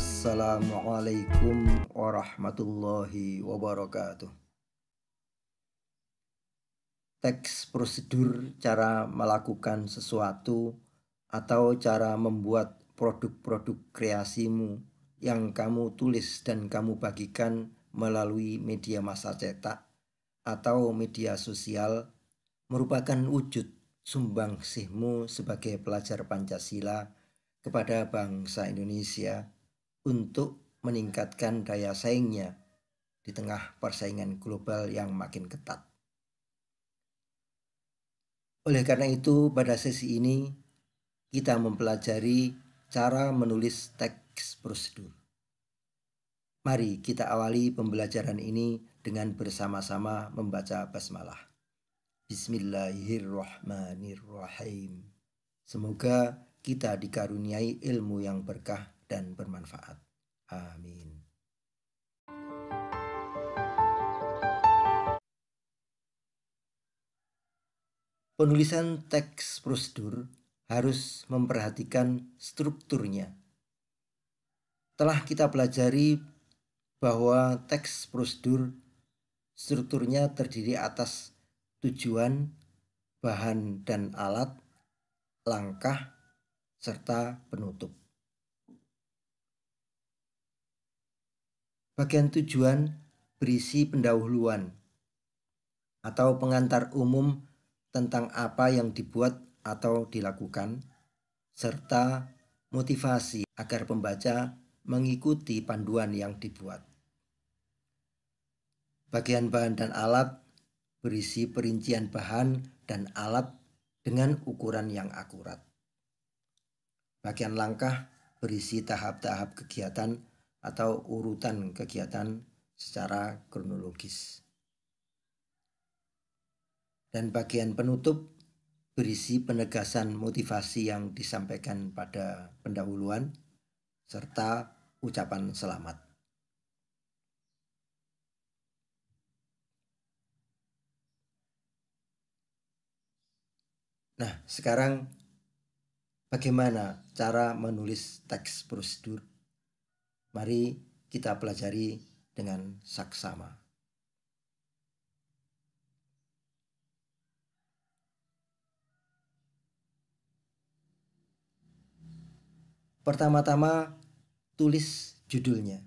Assalamualaikum warahmatullahi wabarakatuh. Teks prosedur cara melakukan sesuatu atau cara membuat produk-produk kreasimu yang kamu tulis dan kamu bagikan melalui media massa cetak atau media sosial merupakan wujud sumbangsihmu sebagai pelajar Pancasila kepada bangsa Indonesia untuk meningkatkan daya saingnya di tengah persaingan global yang makin ketat. Oleh karena itu, pada sesi ini kita mempelajari cara menulis teks prosedur. Mari kita awali pembelajaran ini dengan bersama-sama membaca basmalah. Bismillahirrahmanirrahim. Semoga kita dikaruniai ilmu yang berkah dan bermanfaat. Amin. Penulisan teks prosedur harus memperhatikan strukturnya. Telah kita pelajari bahwa teks prosedur strukturnya terdiri atas tujuan, bahan dan alat, langkah, serta penutup. Bagian tujuan berisi pendahuluan atau pengantar umum tentang apa yang dibuat atau dilakukan, serta motivasi agar pembaca mengikuti panduan yang dibuat. Bagian bahan dan alat berisi perincian bahan dan alat dengan ukuran yang akurat. Bagian langkah berisi tahap-tahap kegiatan atau urutan kegiatan secara kronologis. Dan bagian penutup berisi penegasan motivasi yang disampaikan pada pendahuluan serta ucapan selamat. Nah, sekarang bagaimana cara menulis teks prosedur? Mari kita pelajari dengan saksama. Pertama-tama, tulis judulnya.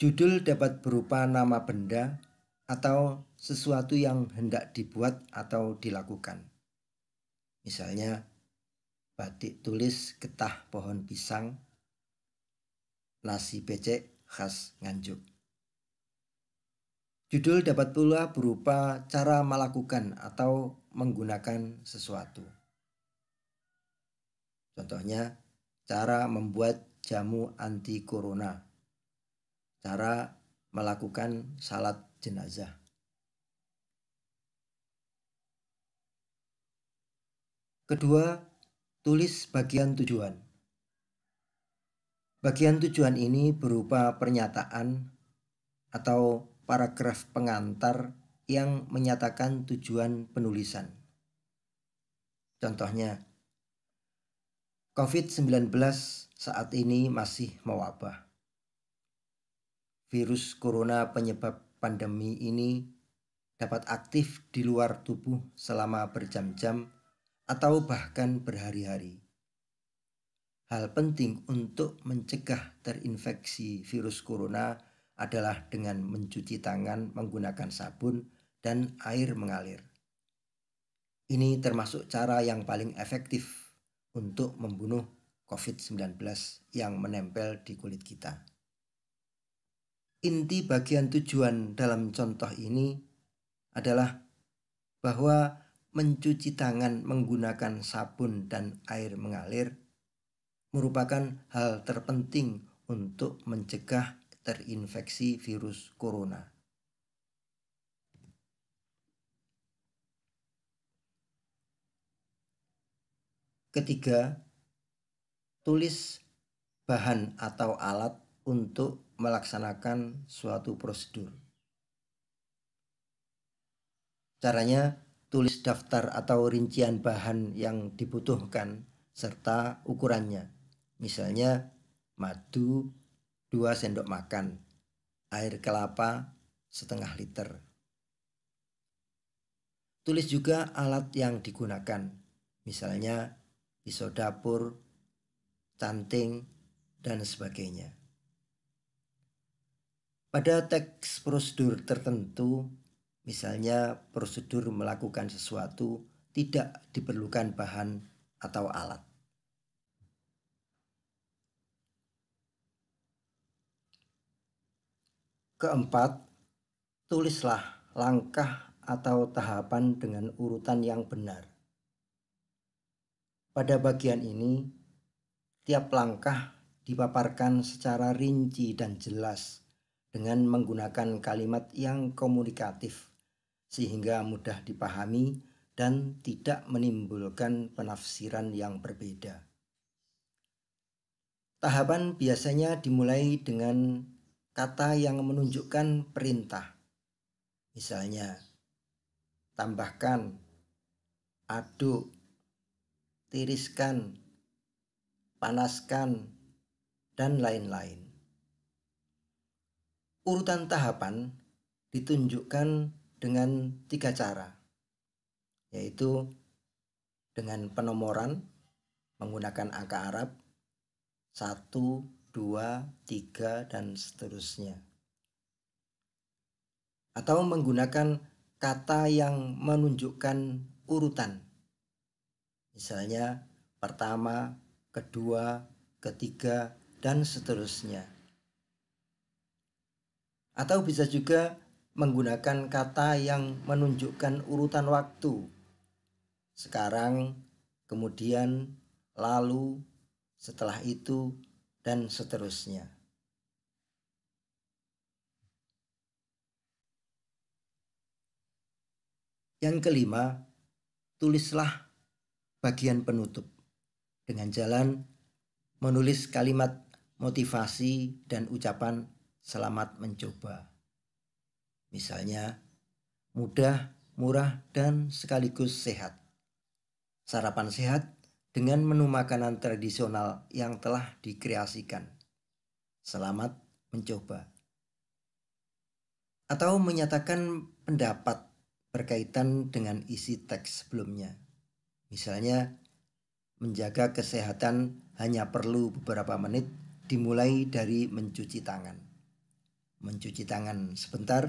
Judul dapat berupa nama benda atau sesuatu yang hendak dibuat atau dilakukan. Misalnya, batik tulis getah pohon pisang nasi becek khas Nganjuk. Judul dapat pula berupa cara melakukan atau menggunakan sesuatu. Contohnya, cara membuat jamu anti corona, cara melakukan salat jenazah. Kedua, tulis bagian tujuan. Bagian tujuan ini berupa pernyataan atau paragraf pengantar yang menyatakan tujuan penulisan. Contohnya, COVID-19 saat ini masih mewabah. Virus corona penyebab pandemi ini dapat aktif di luar tubuh selama berjam-jam atau bahkan berhari-hari hal penting untuk mencegah terinfeksi virus corona adalah dengan mencuci tangan menggunakan sabun dan air mengalir. Ini termasuk cara yang paling efektif untuk membunuh COVID-19 yang menempel di kulit kita. Inti bagian tujuan dalam contoh ini adalah bahwa mencuci tangan menggunakan sabun dan air mengalir merupakan hal terpenting untuk mencegah terinfeksi virus corona. Ketiga, tulis bahan atau alat untuk melaksanakan suatu prosedur. Caranya, tulis daftar atau rincian bahan yang dibutuhkan serta ukurannya. Misalnya madu 2 sendok makan, air kelapa setengah liter. Tulis juga alat yang digunakan, misalnya pisau dapur, canting, dan sebagainya. Pada teks prosedur tertentu, misalnya prosedur melakukan sesuatu, tidak diperlukan bahan atau alat. Keempat, tulislah langkah atau tahapan dengan urutan yang benar. Pada bagian ini, tiap langkah dipaparkan secara rinci dan jelas dengan menggunakan kalimat yang komunikatif sehingga mudah dipahami dan tidak menimbulkan penafsiran yang berbeda. Tahapan biasanya dimulai dengan kata yang menunjukkan perintah. Misalnya, tambahkan, aduk, tiriskan, panaskan, dan lain-lain. Urutan tahapan ditunjukkan dengan tiga cara, yaitu dengan penomoran menggunakan angka Arab satu. 2, 3, dan seterusnya. Atau menggunakan kata yang menunjukkan urutan. Misalnya pertama, kedua, ketiga, dan seterusnya. Atau bisa juga menggunakan kata yang menunjukkan urutan waktu. Sekarang, kemudian, lalu, setelah itu, dan seterusnya. Yang kelima, tulislah bagian penutup dengan jalan menulis kalimat motivasi dan ucapan selamat mencoba. Misalnya, mudah, murah, dan sekaligus sehat. Sarapan sehat dengan menu makanan tradisional yang telah dikreasikan. Selamat mencoba. Atau menyatakan pendapat berkaitan dengan isi teks sebelumnya. Misalnya, menjaga kesehatan hanya perlu beberapa menit dimulai dari mencuci tangan. Mencuci tangan sebentar,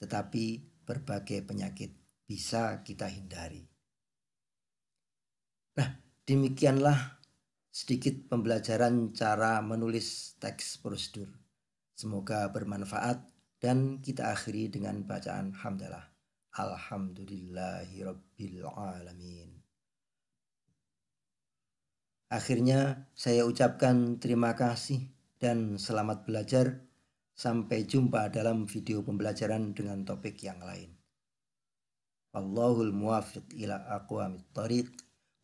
tetapi berbagai penyakit bisa kita hindari. Nah, Demikianlah sedikit pembelajaran cara menulis teks prosedur. Semoga bermanfaat dan kita akhiri dengan bacaan hamdalah. Alhamdulillahirrabbilalamin. Akhirnya saya ucapkan terima kasih dan selamat belajar. Sampai jumpa dalam video pembelajaran dengan topik yang lain. Allahul muwafiq ila aqwamit tariq.